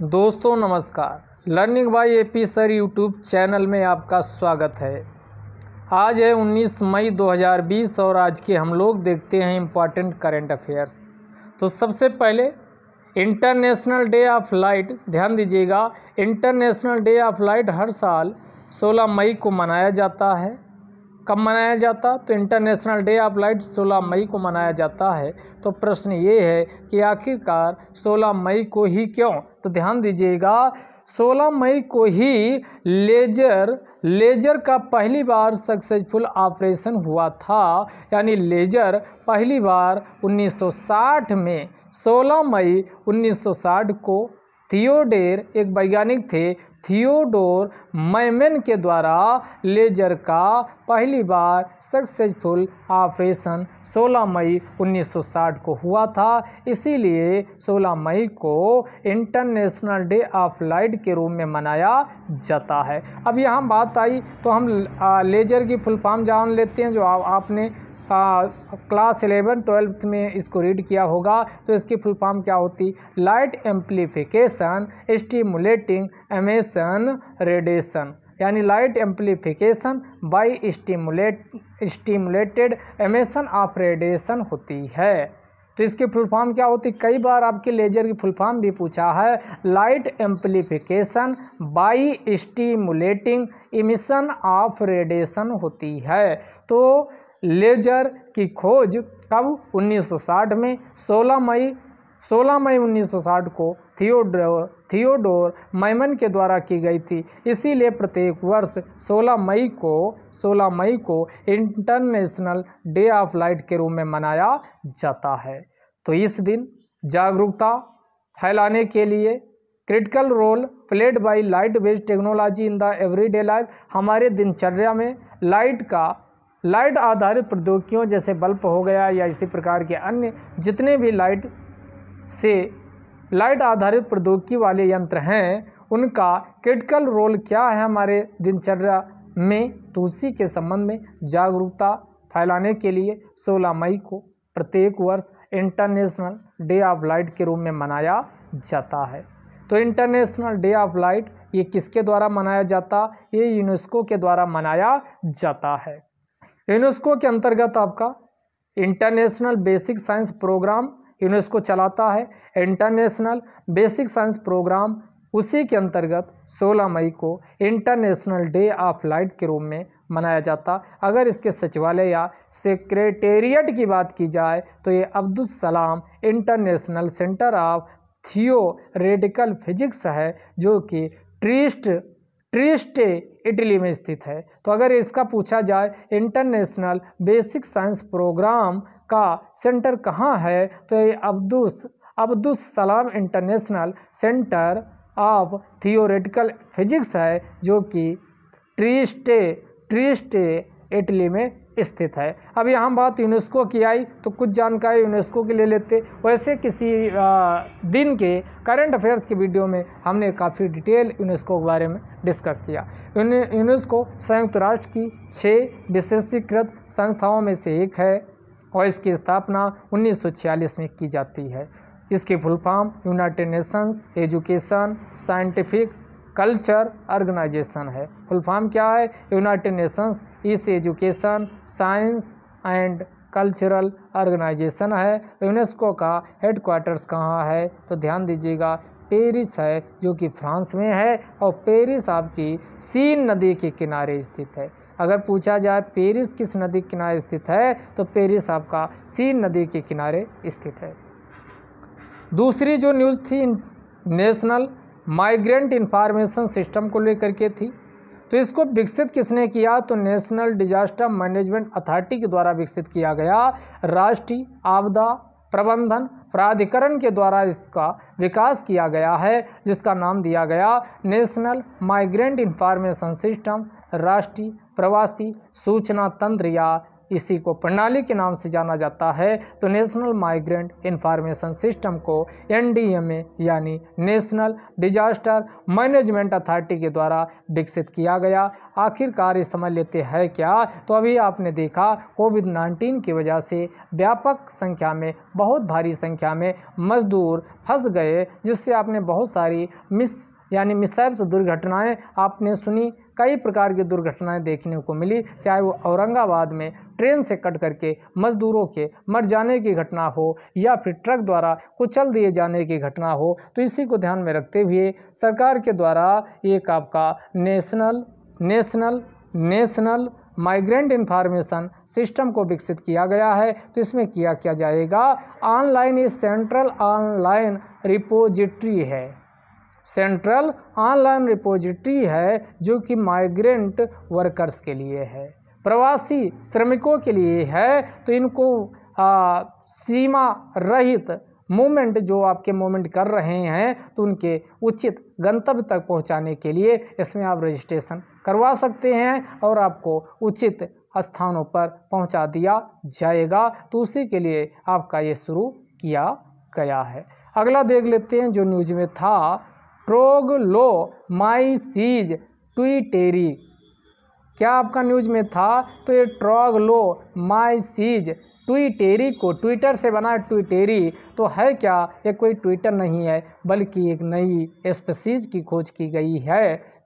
दोस्तों नमस्कार learning by A P sir YouTube channel में आपका स्वागत है आज है 19 मई 2020 और आज के हम लोग देखते हैं इम्पॉर्टेंट करेंट अफेयर्स तो सबसे पहले इंटरनेशनल डे ऑफ लाइट ध्यान दीजिएगा इंटरनेशनल डे ऑफ लाइट हर साल 16 मई को मनाया जाता है कब मनाया जाता तो इंटरनेशनल डे ऑफ लाइट 16 मई को मनाया जाता है तो प्रश्न ये है कि आखिरकार 16 मई को ही क्यों तो ध्यान दीजिएगा 16 मई को ही लेजर लेजर का पहली बार सक्सेसफुल ऑपरेशन हुआ था यानी लेजर पहली बार 1960 में 16 मई 1960 को थियोडेर एक वैज्ञानिक थे थियोडोर मैमेन के द्वारा लेजर का पहली बार सक्सेसफुल ऑपरेशन 16 मई 1960 को हुआ था इसीलिए 16 मई को इंटरनेशनल डे ऑफ लाइट के रूप में मनाया जाता है अब यहाँ बात आई तो हम लेजर की फुल फॉर्म जान लेते हैं जो आ, आपने हाँ, क्लास एलेवन ट्वेल्थ में इसको रीड किया होगा तो इसकी फुल फॉर्म क्या होती light amplification stimulating emission radiation यानी light amplification by stimulate stimulated emission of radiation होती है तो इसकी फुल फॉर्म क्या होती कई बार आपके लेजर की फुल फॉर्म भी पूछा है light amplification by stimulating emission of radiation होती है तो लेजर की खोज कब 1960 में 16 मई 16 मई 1960 को थियोडोर थियोडोर मैमन के द्वारा की गई थी इसीलिए प्रत्येक वर्ष 16 मई को 16 मई को इंटरनेशनल डे ऑफ लाइट के रूप में मनाया जाता है तो इस दिन जागरूकता फैलाने के लिए critical role played by light based technology in the everyday life हमारे दिनचर्या में लाइट का लाइट आधारित प्रौद्योगिकियों जैसे बल्ब हो गया या इसी प्रकार के अन्य जितने भी लाइट से लाइट आधारित प्रौद्योगिकी वाले यंत्र हैं उनका क्रिटिकल रोल क्या है हमारे दिनचर्या में तो उसी के संबंध में जागरूकता फैलाने के लिए 16 मई को प्रत्येक वर्ष इंटरनेशनल डे ऑफ लाइट के रूप में मनाया जाता है तो इंटरनेशनल डे ऑफ लाइट ये किसके द्वारा मनाया जाता ये यूनेस्को के द्वारा मनाया जाता है यूनेस्को के अंतर्गत आपका international basic science programme UNESCO चलाता है इंटरनेशनल बेसिक साइंस प्रोग्राम उसी के अंतर्गत 16 मई को इंटरनेशनल डे ऑफ लाइट के रूप में मनाया जाता अगर इसके सचिवालय या सेक्रेटेरिएट की बात की जाए तो ये Abdul Salam international centre of theoretical physics है जो कि ट्रिस्ट ट्रिस्टे इटली में स्थित है तो अगर इसका पूछा जाए इंटरनेशनल बेसिक साइंस प्रोग्राम का सेंटर कहाँ है तो ये Abdus Abdus Salam international centre of theoretical physics है जो कि ट्रिस्टे ट्रिस्टे इटली में स्थित है अब यहाँ बात यूनेस्को की आई तो कुछ जानकारी यूनेस्को की ले लेते वैसे किसी दिन के करंट अफेयर्स की वीडियो में हमने काफ़ी डिटेल यूनेस्को के बारे में डिस्कस किया यूनेस्को संयुक्त राष्ट्र की छः विशेषीकृत संस्थाओं में से एक है और इसकी स्थापना उन्नीस में की जाती है इसके full form United Nations education scientific culture organisation है फुल फॉर्म क्या है यूनाइटेड नेशंस इस education science and cultural organisation है यूनेस्को का हेड क्वार्टर्स कहाँ है तो ध्यान दीजिएगा पेरिस है जो कि फ्रांस में है और पेरिस आपकी सीन नदी के किनारे स्थित है अगर पूछा जाए पेरिस किस नदी के किनारे स्थित है तो पेरिस आपका सीन नदी के किनारे स्थित है दूसरी जो न्यूज़ थी नेशनल माइग्रेंट इन्फॉर्मेशन सिस्टम को लेकर के थी तो इसको विकसित किसने किया तो नेशनल डिजास्टर मैनेजमेंट अथॉरिटी के द्वारा विकसित किया गया राष्ट्रीय आपदा प्रबंधन प्राधिकरण के द्वारा इसका विकास किया गया है जिसका नाम दिया गया नेशनल माइग्रेंट इन्फॉर्मेशन सिस्टम राष्ट्रीय प्रवासी सूचना तंत्र या इसी को प्रणाली के नाम से जाना जाता है तो नेशनल माइग्रेंट इन्फॉर्मेशन सिस्टम को एनडीएमए यानी नेशनल डिजास्टर मैनेजमेंट अथॉरिटी के द्वारा विकसित किया गया आखिरकार इस समझ लेते हैं क्या तो अभी आपने देखा कोविड नाइन्टीन की वजह से व्यापक संख्या में बहुत भारी संख्या में मजदूर फंस गए जिससे आपने बहुत सारी मिस यानी मिसैब्स दुर्घटनाएं आपने सुनी कई प्रकार की दुर्घटनाएं देखने को मिली चाहे वो औरंगाबाद में ट्रेन से कट करके मजदूरों के मर जाने की घटना हो या फिर ट्रक द्वारा कुचल दिए जाने की घटना हो तो इसी को ध्यान में रखते हुए सरकार के द्वारा एक आपका national national national migrant information system को विकसित किया गया है तो इसमें किया क्या जाएगा ऑनलाइन ये सेंट्रल ऑनलाइन रिपोजिट्री है सेंट्रल ऑनलाइन रिपोजिट्री है जो कि माइग्रेंट वर्कर्स के लिए है प्रवासी श्रमिकों के लिए है तो इनको आ, सीमा रहित मूवमेंट जो आपके मूवमेंट कर रहे हैं तो उनके उचित गंतव्य तक पहुंचाने के लिए इसमें आप रजिस्ट्रेशन करवा सकते हैं और आपको उचित स्थानों पर पहुंचा दिया जाएगा तो उसी के लिए आपका ये शुरू किया गया है अगला देख लेते हैं जो न्यूज में था ट्रोग लो माई सीज ट्विटेरी क्या आपका न्यूज में था तो ये ट्रॉग लो माई सीज ट्विटेरी को ट्विटर से बना ट्विटेरी तो है क्या ये कोई ट्विटर नहीं है बल्कि एक नई स्पेसीज की खोज की गई है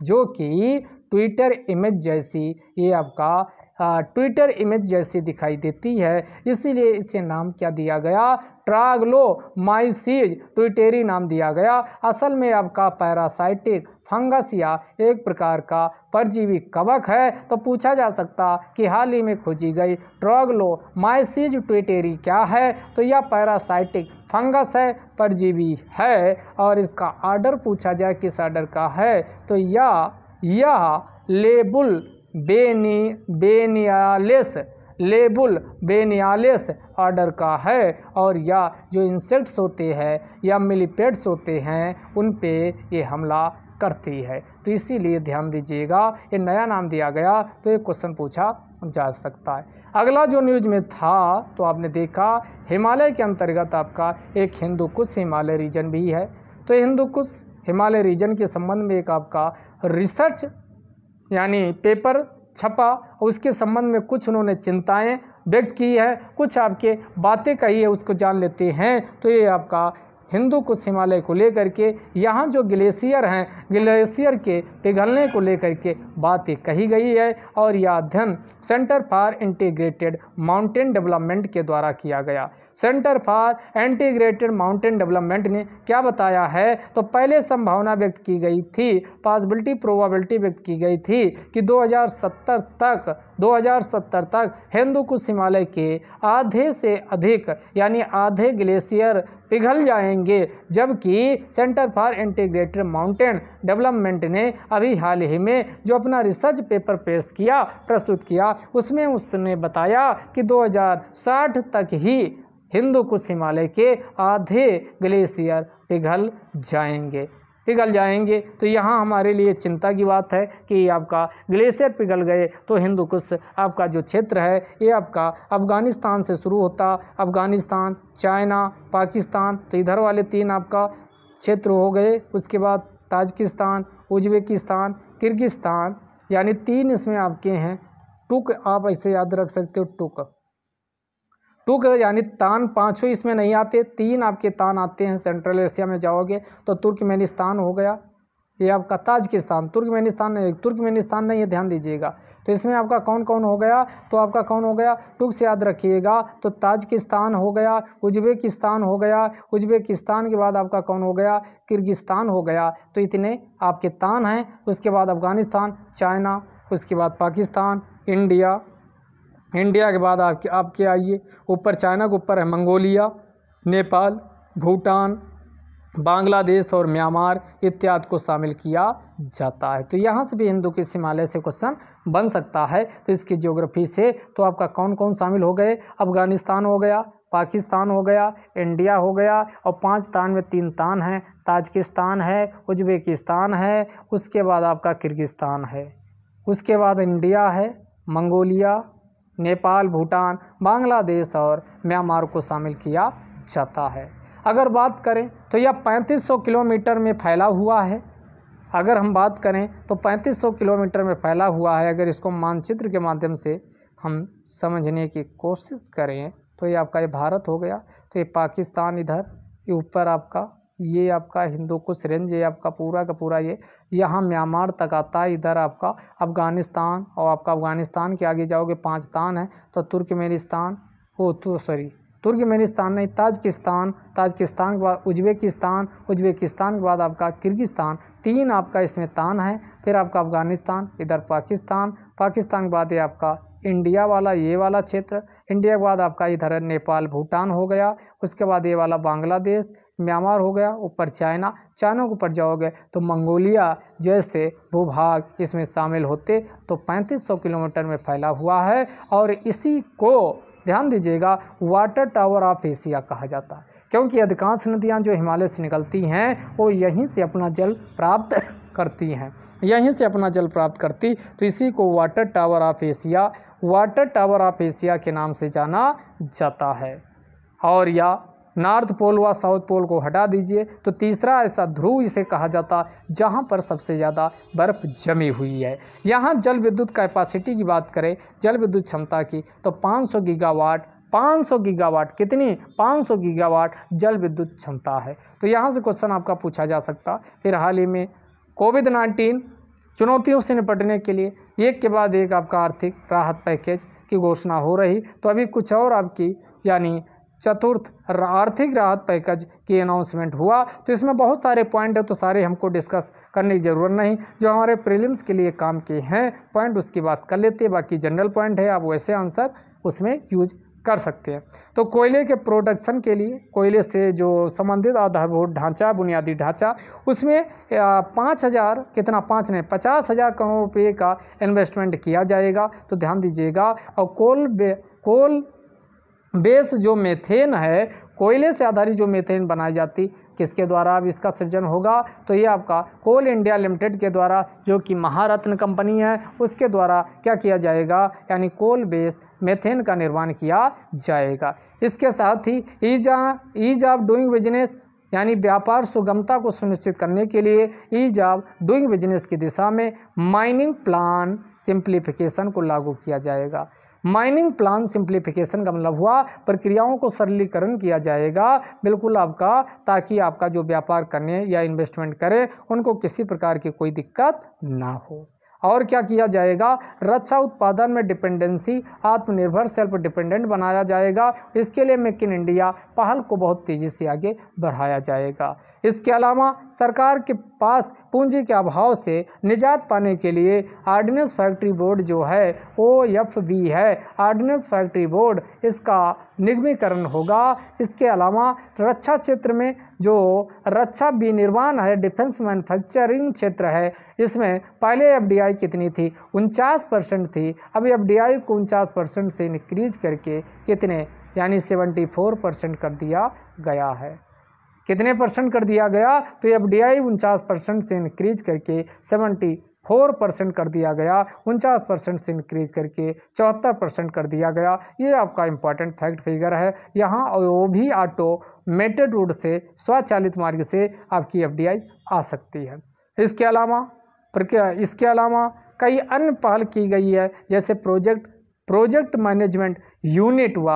जो कि ट्विटर इमेज जैसी ये आपका ट्विटर हाँ, इमेज जैसी दिखाई देती है इसीलिए इसे नाम क्या दिया गया ट्रागलो माइसीज ट्विटेरी नाम दिया गया असल में आपका पैरासाइटिक फंगस या एक प्रकार का परजीवी कवक है तो पूछा जा सकता कि हाल ही में खोजी गई ट्रागलो माइसीज ट्विटेरी क्या है तो यह पैरासाइटिक फंगस है परजीवी है और इसका आर्डर पूछा जाए किस आर्डर का है तो यह यह लेबुल बेनी बेनियालेस लेबुल बेनियालेस ऑर्डर का है और या जो इंसेक्ट्स होते हैं या मिलीपेड्स होते हैं उन पे ये हमला करती है तो इसीलिए ध्यान दीजिएगा ये नया नाम दिया गया तो ये क्वेश्चन पूछा जा सकता है अगला जो न्यूज में था तो आपने देखा हिमालय के अंतर्गत आपका एक हिंदू कुश हिमालय रीजन भी है तो हिंदू कुश हिमालय रीजन के संबंध में एक आपका रिसर्च यानी पेपर छपा उसके संबंध में कुछ उन्होंने चिंताएं व्यक्त की है कुछ आपके बातें कही है उसको जान लेते हैं तो ये आपका हिंदू कुश हिमालय को लेकर के यहाँ जो ग्लेशियर हैं ग्लेशियर के पिघलने को लेकर के बातें कही गई है और यह अध्ययन centre for integrated mountain development के द्वारा किया गया centre for integrated mountain development ने क्या बताया है तो पहले संभावना व्यक्त की गई थी पॉसिबिलिटी प्रोबेबिलिटी व्यक्त की गई थी कि 2070 तक 2070 तक हिंदू कुश हिमालय के आधे से अधिक यानी आधे ग्लेशियर पिघल जाएंगे जबकि centre for integrated mountain development ने अभी हाल ही में जो अपना रिसर्च पेपर पेश किया प्रस्तुत किया उसमें उसने बताया कि 2060 तक ही हिंदू कुश हिमालय के आधे ग्लेशियर पिघल जाएंगे पिघल जाएंगे तो यहाँ हमारे लिए चिंता की बात है कि आपका ग्लेशियर पिघल गए तो हिंदू कुश आपका जो क्षेत्र है ये आपका अफ़गानिस्तान से शुरू होता अफ़गानिस्तान चाइना पाकिस्तान तो इधर वाले तीन आपका क्षेत्र हो गए उसके बाद ताजकिस्तान उज्बेकिस्तान किर्गिस्तान यानी तीन इसमें आपके हैं टुक आप ऐसे याद रख सकते हो टुक टुक यानी तान पाँचों इसमें नहीं आते तीन आपके तान आते हैं सेंट्रल एशिया में जाओगे तो तुर्कमेनिस्तान हो गया ये आपका ताजकिस्तान तुर्कमेनिस्तान नहीं तुर्कमेनिस्तान नहीं है ध्यान दीजिएगा तो इसमें आपका कौन कौन हो गया तो आपका कौन हो गया टुक से याद रखिएगा तो ताजकिस्तान हो गया उज्बेकिस्तान हो गया उज्बेकिस्तान के बाद आपका कौन हो गया किर्गिस्तान हो गया तो इतने आपके तान हैं उसके बाद अफ़गानिस्तान चाइना उसके बाद पाकिस्तान इंडिया इंडिया के बाद आपके आपके आइए ऊपर चाइना के ऊपर है मंगोलिया नेपाल भूटान बांग्लादेश और म्यांमार इत्यादि को शामिल किया जाता है तो यहाँ से भी हिंदू के हिमालय से क्वेश्चन बन सकता है तो इसकी ज्योग्राफी से तो आपका कौन कौन शामिल हो गए अफगानिस्तान हो गया पाकिस्तान हो गया इंडिया हो गया और पांच तान में तीन तान हैं ताजकिस्तान है उज्बेकिस्तान है उसके बाद आपका किर्गिस्तान है उसके बाद इंडिया है मंगोलिया नेपाल भूटान बांग्लादेश और म्यांमार को शामिल किया जाता है अगर बात करें तो यह 3500 किलोमीटर में फैला हुआ है अगर हम बात करें तो 3500 किलोमीटर में फैला हुआ है अगर इसको मानचित्र के माध्यम से हम समझने की कोशिश करें तो ये आपका ये भारत हो गया तो ये पाकिस्तान इधर ये ऊपर आपका ये आपका हिंदू कुछ रेंज ये आपका पूरा का पूरा ये यहाँ म्यांमार तक आता है इधर आपका अफ़गानिस्तान और आपका अफ़गानिस्तान के आगे जाओगे पाँच तान है तो तुर्कमेनिस्तान हो तो सॉरी तुर्कमेनिस्तान नहीं ताजकिस्तान ताजकिस्तान के बाद उज्बेकिस्तान उज्बेकिस्तान के बाद आपका किर्गिस्तान तीन आपका इसमें तान है फिर आपका अफ़गानिस्तान इधर पाकिस्तान पाकिस्तान के बाद ये आपका इंडिया वाला ये वाला क्षेत्र इंडिया के बाद आपका इधर नेपाल भूटान हो गया उसके बाद ये वाला बांग्लादेश म्यांमार हो गया ऊपर चाइना चाइना के ऊपर जाओगे तो मंगोलिया जैसे भूभाग इसमें शामिल होते तो 3500 किलोमीटर में फैला हुआ है और इसी को ध्यान दीजिएगा वाटर टावर ऑफ एशिया कहा जाता है क्योंकि अधिकांश नदियाँ जो हिमालय से निकलती हैं वो यहीं से अपना जल प्राप्त करती हैं यहीं से अपना जल प्राप्त करती तो इसी को water tower of Asia water tower of Asia के नाम से जाना जाता है और या नॉर्थ पोल व साउथ पोल को हटा दीजिए तो तीसरा ऐसा ध्रुव इसे कहा जाता जहाँ पर सबसे ज़्यादा बर्फ़ जमी हुई है यहाँ जल विद्युत कैपेसिटी की बात करें जल विद्युत क्षमता की तो 500 गीगावाट 500 गीगावाट कितनी 500 गीगावाट जल विद्युत क्षमता है तो यहाँ से क्वेश्चन आपका पूछा जा सकता फिर हाल ही में कोविड नाइन्टीन चुनौतियों से निपटने के लिए एक के बाद एक आपका आर्थिक राहत पैकेज की घोषणा हो रही तो अभी कुछ और आपकी यानी चतुर्थ आर्थिक राहत पैकेज की अनाउंसमेंट हुआ तो इसमें बहुत सारे पॉइंट है तो सारे हमको डिस्कस करने की ज़रूरत नहीं जो हमारे प्रीलिम्स के लिए काम के हैं पॉइंट उसकी बात कर लेते हैं बाकी जनरल पॉइंट है आप वैसे आंसर उसमें यूज कर सकते हैं तो कोयले के प्रोडक्शन के लिए कोयले से जो संबंधित आधारभूत ढांचा बुनियादी ढांचा उसमें पाँच हज़ार कितना पाँच नहीं पचास हज़ार करोड़ रुपये का इन्वेस्टमेंट किया जाएगा तो ध्यान दीजिएगा और कोल कोल बेस जो मेथेन है कोयले से आधारित जो मेथेन बनाई जाती किसके द्वारा अब इसका सृजन होगा तो ये आपका कोल इंडिया लिमिटेड के द्वारा जो कि महारत्न कंपनी है उसके द्वारा क्या किया जाएगा यानी कोल बेस मेथेन का निर्माण किया जाएगा इसके साथ ही ईजा ईज ऑफ डूइंग बिजनेस यानी व्यापार सुगमता को सुनिश्चित करने के लिए ईज ऑफ डूइंग बिजनेस की दिशा में माइनिंग प्लान सिंप्लीफिकेशन को लागू किया जाएगा माइनिंग प्लान सिंप्लीफिकेशन का मतलब हुआ प्रक्रियाओं को सरलीकरण किया जाएगा बिल्कुल आपका ताकि आपका जो व्यापार करने या इन्वेस्टमेंट करें उनको किसी प्रकार की कोई दिक्कत ना हो और क्या किया जाएगा रक्षा उत्पादन में डिपेंडेंसी आत्मनिर्भर सेल्फ डिपेंडेंट बनाया जाएगा इसके लिए मेक इन इंडिया पहल को बहुत तेज़ी से आगे बढ़ाया जाएगा इसके अलावा सरकार के पास पूंजी के अभाव से निजात पाने के लिए आर्डिनेंस फैक्ट्री बोर्ड जो है ओ एफ बी है आर्डिनेंस फैक्ट्री बोर्ड इसका निगमीकरण होगा इसके अलावा रक्षा क्षेत्र में जो रक्षा विनिर्माण है डिफेंस मैन्युफैक्चरिंग क्षेत्र है इसमें पहले एफ कितनी थी उनचास परसेंट थी अभी अब डी को उनचास परसेंट से इनक्रीज करके कितने यानी सेवेंटी फोर परसेंट कर दिया गया है कितने परसेंट कर दिया गया तो अब डी आई उनचास परसेंट से इनक्रीज करके सेवेंटी फोर परसेंट कर दिया गया उनचास परसेंट से इंक्रीज करके चौहत्तर परसेंट कर दिया गया ये आपका इंपॉर्टेंट फैक्ट फिगर है यहाँ वो भी ऑटो मेटेड रूट से स्वचालित मार्ग से आपकी एफ आ सकती है इसके अलावा प्रक्रिया इसके अलावा कई अन्य पहल की गई है जैसे प्रोजेक्ट प्रोजेक्ट मैनेजमेंट यूनिट व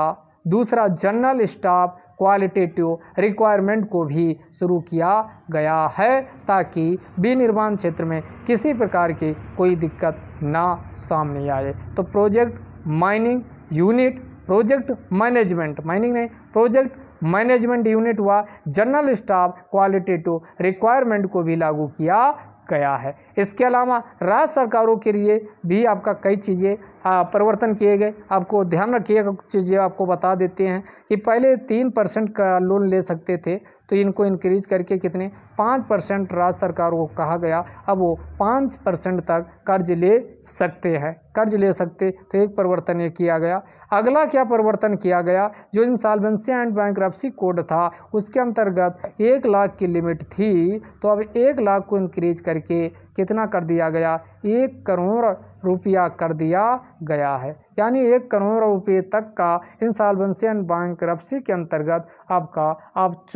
दूसरा जनरल स्टाफ क्वालिटेटिव रिक्वायरमेंट को भी शुरू किया गया है ताकि विनिर्माण क्षेत्र में किसी प्रकार की कोई दिक्कत ना सामने आए तो project mining unit project management mining नहीं प्रोजेक्ट मैनेजमेंट यूनिट व जनरल स्टाफ क्वालिटेटिव रिक्वायरमेंट को भी लागू किया गया है इसके अलावा राज्य सरकारों के लिए भी आपका कई चीज़ें परिवर्तन किए गए आपको ध्यान रखिए चीज़ें आपको बता देते हैं कि पहले तीन परसेंट का लोन ले सकते थे तो इनको इंक्रीज करके कितने पाँच परसेंट राज्य सरकार को कहा गया अब वो पाँच परसेंट तक कर्ज ले सकते हैं कर्ज ले सकते तो एक परिवर्तन ये किया गया अगला क्या परिवर्तन किया गया जो इंसॉल्वेंसी एंड बैंक कोड था उसके अंतर्गत एक लाख की लिमिट थी तो अब एक लाख को इंक्रीज करके कितना कर दिया गया एक करोड़ रुपया कर दिया गया है यानी एक करोड़ रुपये तक का इंसॉल्वेंसी एंड बैंक के अंतर्गत आपका आप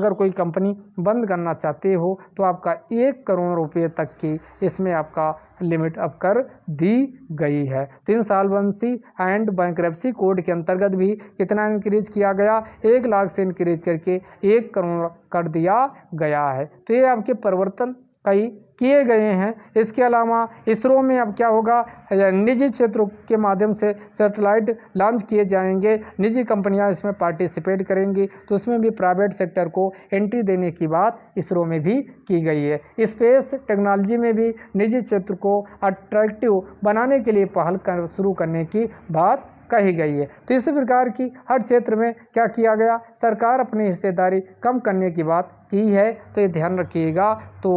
अगर कोई कंपनी बंद करना चाहते हो तो आपका एक करोड़ रुपये तक की इसमें आपका लिमिट अब कर दी गई है तो इंसॉल्वेंसी एंड बैंक कोड के अंतर्गत भी कितना इंक्रीज किया गया एक लाख से इंक्रीज करके एक करोड़ कर दिया गया है तो ये आपके परिवर्तन कई किए गए हैं इसके अलावा इसरो में अब क्या होगा निजी क्षेत्रों के माध्यम से सेटेलाइट लॉन्च किए जाएंगे निजी कंपनियां इसमें पार्टिसिपेट करेंगी तो उसमें भी प्राइवेट सेक्टर को एंट्री देने की बात इसरो में भी की गई है स्पेस टेक्नोलॉजी में भी निजी क्षेत्र को अट्रैक्टिव बनाने के लिए पहल कर शुरू करने की बात कही गई है तो इसी प्रकार की हर क्षेत्र में क्या किया गया सरकार अपनी हिस्सेदारी कम करने की बात की है तो ये ध्यान रखिएगा तो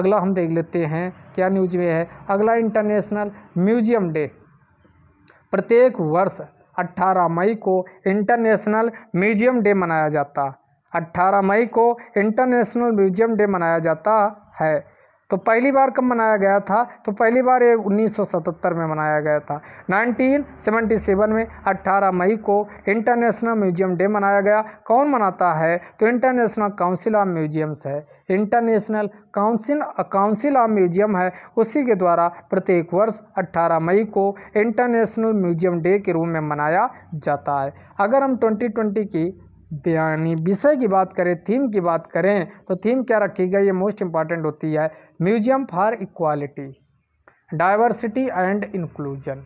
अगला हम देख लेते हैं क्या न्यूज में है अगला इंटरनेशनल म्यूजियम डे प्रत्येक वर्ष 18 मई को इंटरनेशनल म्यूजियम डे मनाया जाता 18 मई को इंटरनेशनल म्यूजियम डे मनाया जाता है तो पहली बार कब मनाया गया था तो पहली बार ये 1977 में मनाया गया था 1977 में 18 मई को इंटरनेशनल म्यूजियम डे मनाया गया कौन मनाता है तो इंटरनेशनल काउंसिल ऑफ म्यूजियम्स है international council council of museum है उसी के द्वारा प्रत्येक वर्ष 18 मई को इंटरनेशनल म्यूजियम डे के रूप में मनाया जाता है अगर हम ट्वेंटी की बयानी विषय की बात करें थीम की बात करें तो थीम क्या रखी गई ये मोस्ट इम्पॉर्टेंट होती है museum for equality diversity and inclusion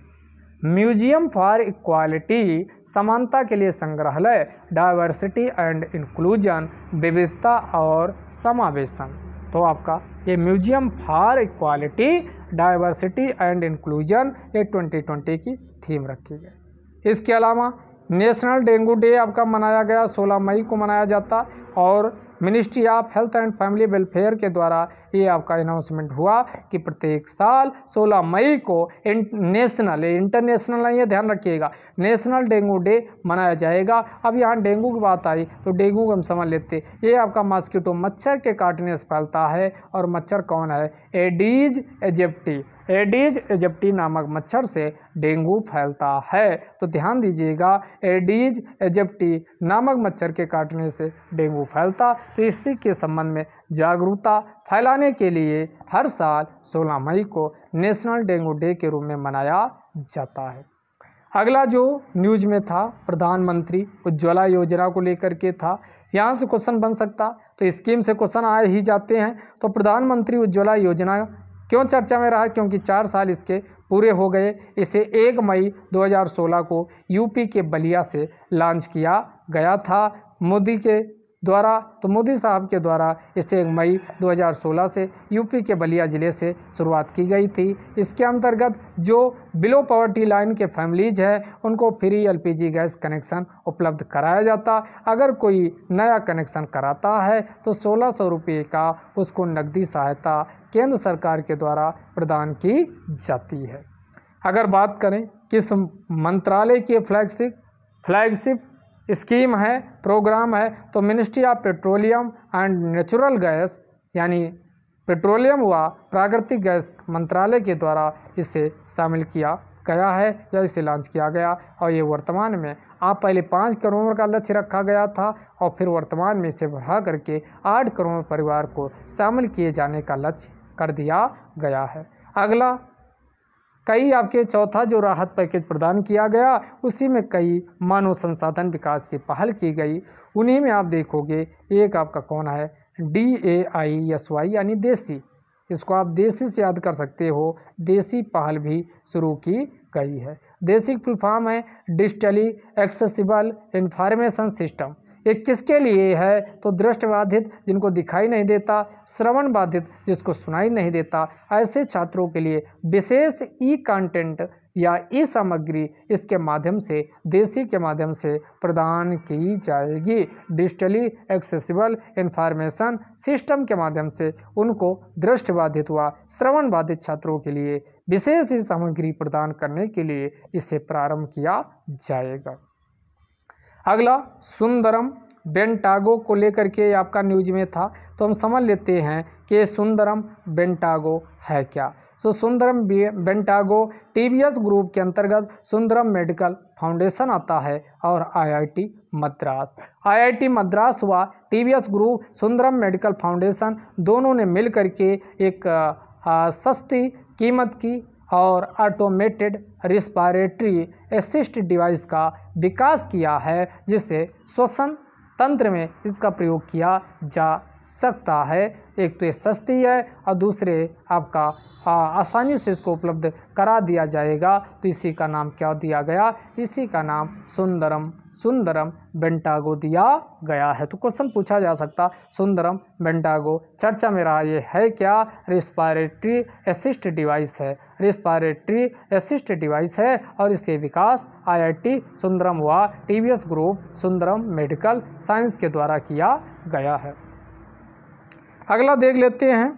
museum for equality समानता के लिए संग्रहालय डाइवर्सिटी एंड इंक्लूजन विविधता और समावेशन तो आपका ये museum for equality diversity and inclusion ये 2020 की थीम रखी गई इसके अलावा नेशनल डेंगू डे आपका मनाया गया 16 मई को मनाया जाता और ministry of health and family welfare के द्वारा ये आपका अनाउंसमेंट हुआ कि प्रत्येक साल 16 मई को नेशनल इंटरनेशनल नहीं ध्यान रखिएगा नेशनल डेंगू डे दे मनाया जाएगा अब यहाँ डेंगू की बात आई तो डेंगू को हम समझ लेते ये आपका मॉस्किटो मच्छर के काटने से फैलता है और मच्छर कौन है एडीज एजेप्टी एडीज एजेप्टी नामक मच्छर से डेंगू फैलता है तो ध्यान दीजिएगा एडीज एजेप्टी नामक मच्छर के काटने से डेंगू फैलता तो इसी के संबंध में जागरूकता फैलाने के लिए हर साल 16 मई को नेशनल डेंगू डे के रूप में मनाया जाता है अगला जो न्यूज में था प्रधानमंत्री उज्ज्वला योजना को लेकर के था यहाँ से क्वेश्चन बन सकता तो स्कीम से क्वेश्चन आए ही जाते हैं तो प्रधानमंत्री उज्ज्वला योजना क्यों चर्चा में रहा क्योंकि चार साल इसके पूरे हो गए इसे 1 मई 2016 को यूपी के बलिया से लॉन्च किया गया था मोदी के द्वारा तो मोदी साहब के द्वारा इसे एक मई 2016 से यूपी के बलिया ज़िले से शुरुआत की गई थी इसके अंतर्गत जो बिलो पॉवर्टी लाइन के फैमिलीज हैं उनको फ्री एलपीजी गैस कनेक्शन उपलब्ध कराया जाता अगर कोई नया कनेक्शन कराता है तो सोलह सौ रुपये का उसको नकदी सहायता केंद्र सरकार के द्वारा प्रदान की जाती है अगर बात करें किस मंत्रालय के फ्लैगशिप फ्लैगशिप स्कीम है प्रोग्राम है तो ministry of petroleum and natural gas यानी पेट्रोलियम व प्राकृतिक गैस मंत्रालय के द्वारा इसे शामिल किया गया है या इसे लॉन्च किया गया और ये वर्तमान में आप पहले पाँच करोड़ का लक्ष्य रखा गया था और फिर वर्तमान में इसे बढ़ा करके आठ करोड़ परिवार को शामिल किए जाने का लक्ष्य कर दिया गया है अगला कई आपके चौथा जो राहत पैकेज प्रदान किया गया उसी में कई मानव संसाधन विकास की पहल की गई उन्हीं में आप देखोगे एक आपका कौन है D A I S Y यानी देसी इसको आप देसी से याद कर सकते हो देसी पहल भी शुरू की गई है देसी फुल है डिजिटली एक्सेसिबल इंफॉर्मेशन सिस्टम ये किसके लिए है तो दृष्ट बाधित जिनको दिखाई नहीं देता श्रवण बाधित जिसको सुनाई नहीं देता ऐसे छात्रों के लिए विशेष ई कंटेंट या ई सामग्री इसके माध्यम से देसी के माध्यम से प्रदान की जाएगी डिजिटली एक्सेसिबल इंफॉर्मेशन सिस्टम के माध्यम से उनको दृष्ट बाधित व श्रवण बाधित छात्रों के लिए विशेष ई सामग्री प्रदान करने के लिए इसे प्रारंभ किया जाएगा अगला सुंदरम बेंटागो को लेकर के आपका न्यूज में था तो हम समझ लेते हैं कि सुंदरम बेंटागो है क्या सो so, सुंदरम बेंटागो टीबीएस ग्रुप के अंतर्गत सुंदरम मेडिकल फाउंडेशन आता है और आईआईटी मद्रास आईआईटी मद्रास हुआ TBS group Sundaram medical foundation दोनों ने मिल के एक आ, सस्ती कीमत की और ऑटोमेटेड रिस्पायरेटरी असिस्ट डिवाइस का विकास किया है जिससे श्वसन तंत्र में इसका प्रयोग किया जा सकता है एक तो ये सस्ती है और दूसरे आपका आ, आसानी से इसको उपलब्ध करा दिया जाएगा तो इसी का नाम क्या दिया गया इसी का नाम सुंदरम सुंदरम बेंटागो दिया गया है तो क्वेश्चन पूछा जा सकता सुंदरम बेंटागो चर्चा में रहा ये है क्या रिस्पायरेटरी असिस्ट डिवाइस है रेस्पायरेटरी असिस्ट डिवाइस है और इसके विकास आईआईटी सुंदरम व TVS group Sundaram medical science के द्वारा किया गया है अगला देख लेते हैं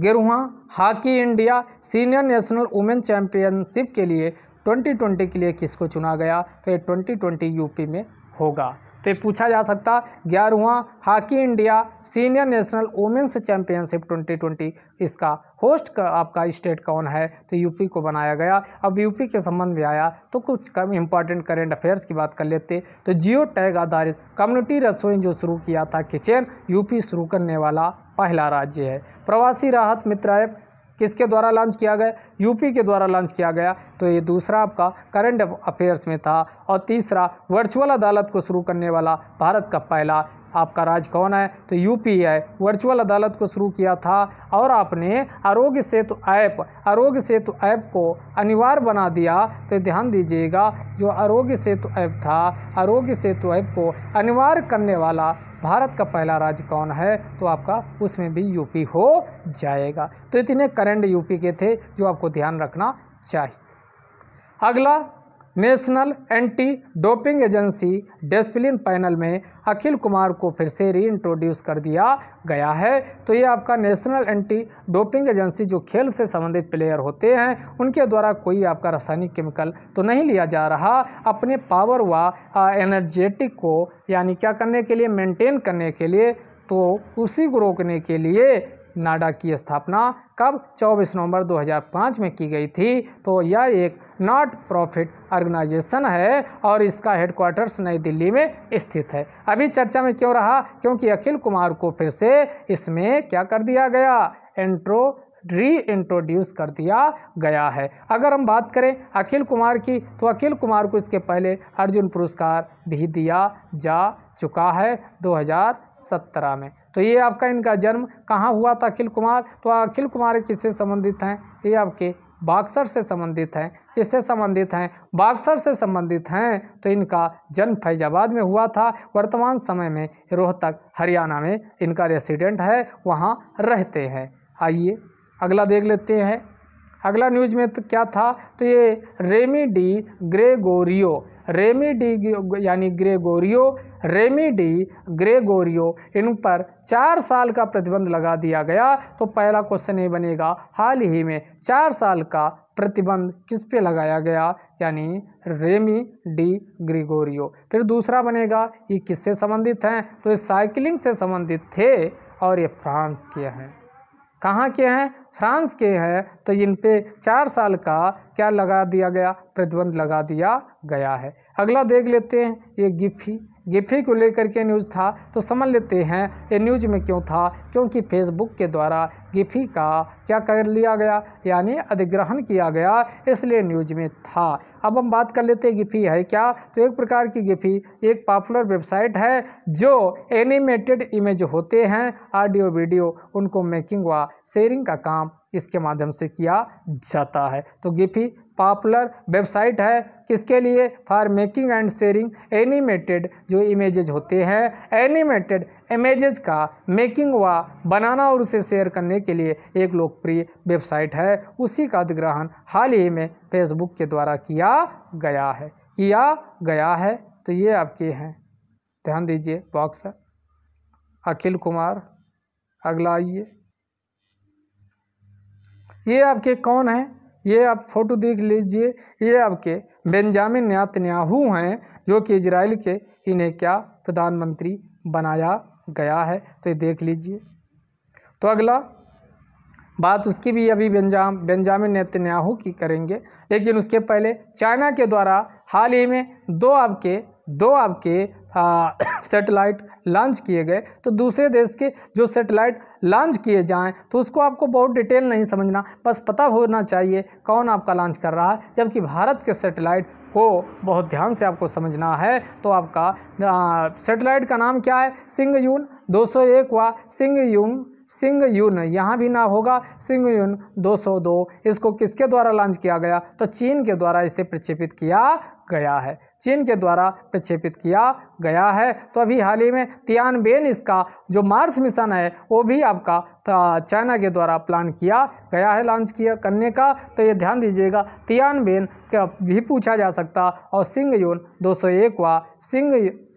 गेरुआ hockey India senior national women championship के लिए 2020 के लिए किसको चुना गया तो ये 2020 यूपी में होगा तो पूछा जा सकता ग्यारहवा hockey India senior national women's championship 2020 इसका होस्ट का आपका स्टेट कौन है तो यूपी को बनाया गया अब यूपी के संबंध में आया तो कुछ कम इम्पॉर्टेंट करेंट अफेयर्स की बात कर लेते तो जियो टैग आधारित कम्युनिटी रसोई जो शुरू किया था किचन यूपी शुरू करने वाला पहला राज्य है प्रवासी राहत मित्र ऐप किसके द्वारा लॉन्च किया गया यूपी के द्वारा लॉन्च किया गया तो ये दूसरा आपका करंट अफेयर्स में था और तीसरा वर्चुअल अदालत को शुरू करने वाला भारत का पहला आपका राज्य कौन है तो यूपी है वर्चुअल अदालत को शुरू किया था और आपने आरोग्य सेतु ऐप आरोग्य सेतु ऐप को अनिवार्य बना दिया तो ध्यान दीजिएगा जो आरोग्य सेतु ऐप था आरोग्य सेतु ऐप को अनिवार्य करने वाला भारत का पहला राज्य कौन है तो आपका उसमें भी यूपी हो जाएगा तो इतने करंट यूपी के थे जो आपको ध्यान रखना चाहिए अगला national anti doping agency discipline panel में अखिल कुमार को फिर से री इंट्रोड्यूस कर दिया गया है तो ये आपका नेशनल एंटी डोपिंग एजेंसी जो खेल से संबंधित प्लेयर होते हैं उनके द्वारा कोई आपका रासायनिक केमिकल तो नहीं लिया जा रहा अपने पावर व एनर्जेटिक को यानी क्या करने के लिए मेंटेन करने के लिए तो उसी को रोकने के लिए नाडा की स्थापना कब 24 नवंबर 2005 में की गई थी तो यह एक नॉट प्रॉफिट ऑर्गेनाइजेशन है और इसका हेडक्वार्टर्स नई दिल्ली में स्थित है अभी चर्चा में क्यों रहा क्योंकि अखिल कुमार को फिर से इसमें क्या कर दिया गया एंट्रो री इंट्रोड्यूस कर दिया गया है अगर हम बात करें अखिल कुमार की तो अखिल कुमार को इसके पहले अर्जुन पुरस्कार भी दिया जा चुका है 2017 में तो ये आपका इनका जन्म कहाँ हुआ था अखिल कुमार तो अखिल कुमार किससे संबंधित हैं ये आपके बाक्सर से संबंधित हैं किससे संबंधित हैं बाक्सर से संबंधित हैं तो इनका जन्म फैजाबाद में हुआ था वर्तमान समय में रोहतक हरियाणा में इनका रेसिडेंट है वहाँ रहते हैं आइए अगला देख लेते हैं अगला न्यूज में तो क्या था तो ये Remy de Gregorio Remy de यानी ग्रेगोरियो रेमी डी ग्रेगोरियो इन पर चार साल का प्रतिबंध लगा दिया गया तो पहला क्वेश्चन ये बनेगा हाल ही में चार साल का प्रतिबंध किस पे लगाया गया यानी रेमी डी ग्रिगोरियो फिर दूसरा बनेगा ये किससे संबंधित हैं तो ये साइकिलिंग से संबंधित थे और ये फ्रांस के हैं कहाँ के हैं फ्रांस के हैं तो इन पे चार साल का क्या लगा दिया गया प्रतिबंध लगा दिया गया है अगला देख लेते हैं ये गिफी गिफी को लेकर के न्यूज़ था तो समझ लेते हैं ये न्यूज़ में क्यों था क्योंकि फेसबुक के द्वारा गिफी का क्या कर लिया गया यानी अधिग्रहण किया गया इसलिए न्यूज में था अब हम बात कर लेते हैं गिफी है क्या तो एक प्रकार की गिफी एक पॉपुलर वेबसाइट है जो एनिमेटेड इमेज होते हैं ऑडियो वीडियो उनको मेकिंग व शेयरिंग का काम इसके माध्यम से किया जाता है तो गिफी पॉपुलर वेबसाइट है किसके लिए for making and sharing animated जो इमेजेज होते हैं एनिमेटेड इमेजेज का मेकिंग व बनाना और उसे शेयर करने के लिए एक लोकप्रिय वेबसाइट है उसी का अधिग्रहण हाल ही में फेसबुक के द्वारा किया गया है किया गया है तो ये आपके हैं ध्यान दीजिए बॉक्स अखिल कुमार अगला आइए ये आपके कौन हैं ये आप फ़ोटो देख लीजिए ये आपके बेंजामिन न्यातन्याहू हैं जो कि इजराइल के इन्हें क्या प्रधानमंत्री बनाया गया है तो ये देख लीजिए तो अगला बात उसकी भी अभी बेंजाम बेंजामिन नेतन्याहू की करेंगे लेकिन उसके पहले चाइना के द्वारा हाल ही में दो आपके दो आपके सैटेलाइट लॉन्च किए गए तो दूसरे देश के जो सैटेलाइट लॉन्च किए जाएँ तो उसको आपको बहुत डिटेल नहीं समझना बस पता होना चाहिए कौन आपका लॉन्च कर रहा है जबकि भारत के सेटेलाइट को बहुत ध्यान से आपको समझना है तो आपका सेटेलाइट का नाम क्या है सिंह यून दो सौ एक हुआ सिंह यून सिंह यून यहाँ भी ना होगा सिंह यून 202 इसको किसके द्वारा लॉन्च किया गया तो चीन के द्वारा इसे प्रक्षेपित किया गया है चीन के द्वारा प्रक्षेपित किया गया है तो अभी हाल ही में तियानबेन इसका जो मार्स मिशन है वो भी आपका चाइना के द्वारा प्लान किया गया है लॉन्च किया करने का तो ये ध्यान दीजिएगा तियानबेन का भी पूछा जा सकता और सिंह यून दो व सिंह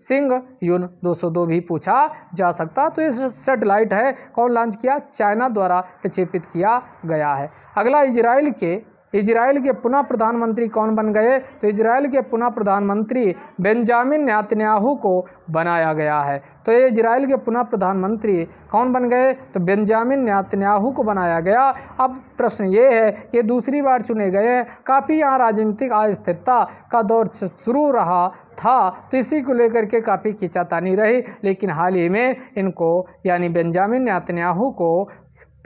सिंह यून 202 भी पूछा जा सकता तो ये सेटेलाइट है कौन लॉन्च किया चाइना द्वारा प्रक्षेपित किया गया है अगला इजराइल के इजराइल के पुनः प्रधानमंत्री कौन बन गए तो इजराइल के पुनः प्रधानमंत्री बेंजामिन यातन्याहू को बनाया गया है तो ये इजराइल के पुनः प्रधानमंत्री कौन बन गए तो बेंजामिन न्यातन्याहू को बनाया गया अब प्रश्न ये है कि दूसरी बार चुने गए हैं काफ़ी यहाँ राजनीतिक अस्थिरता का दौर शुरू रहा था तो इसी को लेकर के काफ़ी खींचातानी रही लेकिन हाल ही में इनको यानी बेंजामिन यातन्याहू को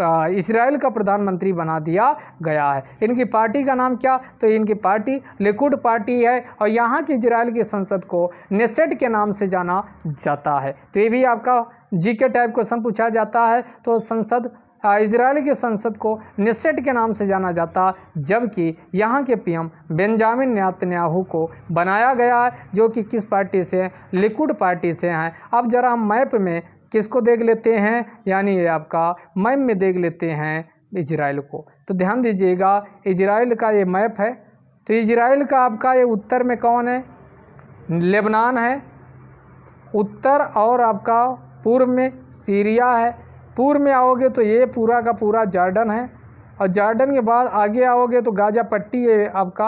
इसराइल का प्रधानमंत्री बना दिया गया है इनकी पार्टी का नाम क्या तो इनकी पार्टी लिकुड पार्टी है और यहाँ की इसराइल की संसद को नेसेट के नाम से जाना जाता है तो ये भी आपका जीके टाइप क्वेश्चन पूछा जाता है तो संसद इसराइल की संसद को निसेट के नाम से जाना जाता जबकि यहाँ के पीएम बेंजामिन न्यातन्याहू को बनाया गया है जो कि किस पार्टी से हैं लिकुड पार्टी से हैं अब जरा मैप में किसको देख लेते हैं यानी आपका मैप में देख लेते हैं इजराइल को तो ध्यान दीजिएगा इजराइल का ये मैप है तो इजराइल का आपका ये उत्तर में कौन है लेबनान है उत्तर और आपका पूर्व में सीरिया है पूर्व में आओगे तो ये पूरा का पूरा जार्डन है और जार्डन के बाद आगे आओगे तो गाजा पट्टी है आपका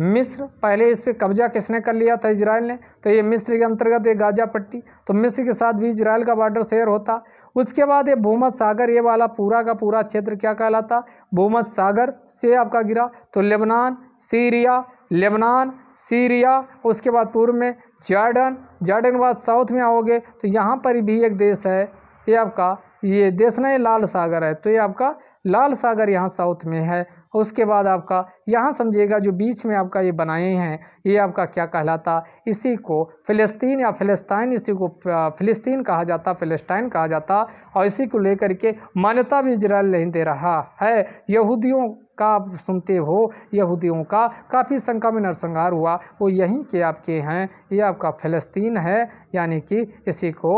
मिस्र पहले इस पर कब्जा किसने कर लिया था इसराइल ने तो ये मिस्र के अंतर्गत ये गाजा पट्टी तो मिस्र के साथ भी इसराइल का बॉर्डर शेयर होता उसके बाद ये भूमध सागर ये वाला पूरा का पूरा क्षेत्र क्या कहलाता भूमध सागर से आपका गिरा तो लेबनान सीरिया लेबनान सीरिया उसके बाद पूर्व में जॉर्डन जॉर्डन के बाद साउथ में आओगे तो यहाँ पर भी एक देश है ये आपका ये देश नहीं लाल सागर है तो ये आपका लाल सागर यहाँ साउथ में है उसके बाद आपका यहाँ समझिएगा जो बीच में आपका ये बनाए हैं ये आपका क्या कहलाता इसी को फ़िलिस्तीन या फिलिस्तीन इसी को फ़िलिस्तीन कहा जाता फिलिस्तीन कहा जाता और इसी को लेकर के मान्यता भी इसराइल नहीं दे रहा है यहूदियों का आप सुनते हो यहूदियों का काफ़ी संख्या में नरसंहार हुआ वो यहीं के आपके हैं ये आपका फ़लस्तीन है यानी कि इसी को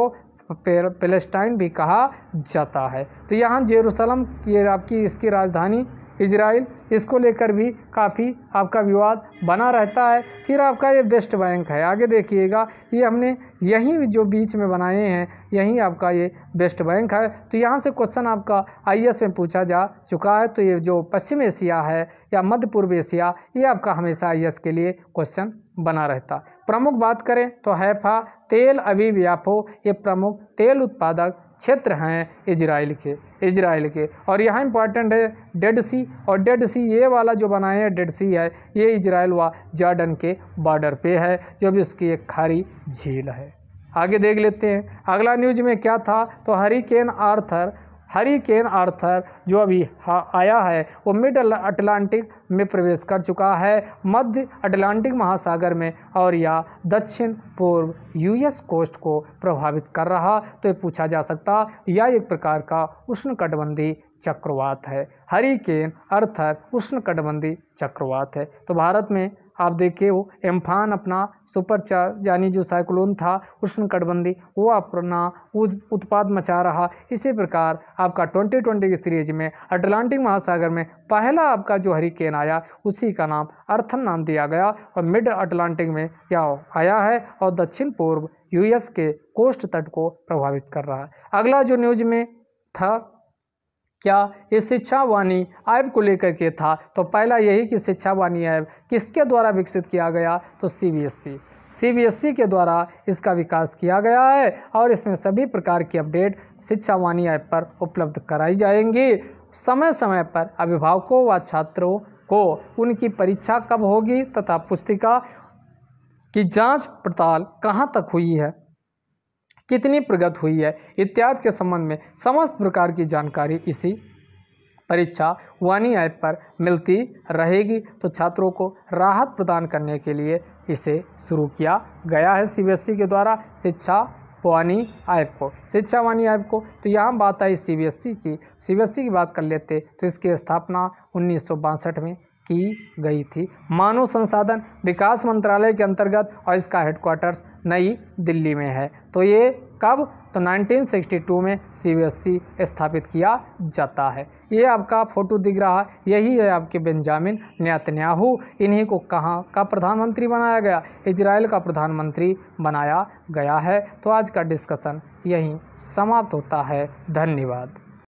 पेलेस्टाइन भी कहा जाता है तो यहाँ जेरूसलम की आपकी इसकी राजधानी इसराइल इसको लेकर भी काफ़ी आपका विवाद बना रहता है फिर आपका ये बेस्ट बैंक है आगे देखिएगा ये हमने यहीं जो बीच में बनाए हैं यहीं आपका ये बेस्ट बैंक है तो यहाँ से क्वेश्चन आपका आईएएस में पूछा जा चुका है तो ये जो पश्चिम एशिया है या मध्य पूर्व एशिया ये आपका हमेशा आई के लिए क्वेश्चन बना रहता प्रमुख बात करें तो हैफा तेल अभी व्यापो ये प्रमुख तेल उत्पादक क्षेत्र हैं इजराइल के इजराइल के और यहाँ इम्पॉर्टेंट है डेड सी और डेड सी ये वाला जो बनाया है डेड सी है ये इजराइल व जॉर्डन के बॉर्डर पे है जो भी उसकी एक खारी झील है आगे देख लेते हैं अगला न्यूज में क्या था तो हरिकेन आर्थर हरिकेन आर्थर जो अभी आया है वो मिड अटलांटिक में प्रवेश कर चुका है मध्य अटलांटिक महासागर में और या दक्षिण पूर्व यूएस कोस्ट को प्रभावित कर रहा तो ये पूछा जा सकता या एक प्रकार का उष्णकटबंधी चक्रवात है हरिकेन अर्थर उष्णकटबंधी चक्रवात है तो भारत में आप देखिए वो एम्फान अपना सुपर यानी जो साइक्लोन था उष्णकटबंधी वो अपना उस उत्पाद मचा रहा इसी प्रकार आपका 2020 की सीरीज में अटलांटिक महासागर में पहला आपका जो हरिकेन आया उसी का नाम अर्थन नाम दिया गया और मिड अटलांटिक में यह आया है और दक्षिण पूर्व यूएस के कोस्ट तट को प्रभावित कर रहा है अगला जो न्यूज में था क्या ये शिक्षा वाणी ऐप को लेकर के था तो पहला यही कि शिक्षा वाणी ऐप किसके द्वारा विकसित किया गया तो सीबीएसई सीबीएसई e। e के द्वारा इसका विकास किया गया है और इसमें सभी प्रकार की अपडेट शिक्षा वाणी ऐप पर उपलब्ध कराई जाएंगी समय समय पर अभिभावकों व छात्रों को उनकी परीक्षा कब होगी तथा पुस्तिका की जांच पड़ताल कहां तक हुई है कितनी प्रगति हुई है इत्यादि के संबंध में समस्त प्रकार की जानकारी इसी परीक्षा वाणी ऐप पर मिलती रहेगी तो छात्रों को राहत प्रदान करने के लिए इसे शुरू किया गया है सीबीएसई e के द्वारा शिक्षा वाणी ऐप को शिक्षा वाणी ऐप को तो यहाँ बात आई सीबीएसई e की सीबीएसई e की बात कर लेते तो इसकी स्थापना उन्नीस में की गई थी मानव संसाधन विकास मंत्रालय के अंतर्गत और इसका हेडक्वार्टर्स नई दिल्ली में है तो ये कब तो 1962 में सी e स्थापित किया जाता है ये आपका फ़ोटो दिख रहा यही है आपके बेंजामिन न्यातन्याहू इन्हीं को कहाँ का प्रधानमंत्री बनाया गया इजराइल का प्रधानमंत्री बनाया गया है तो आज का डिस्कशन यहीं समाप्त होता है धन्यवाद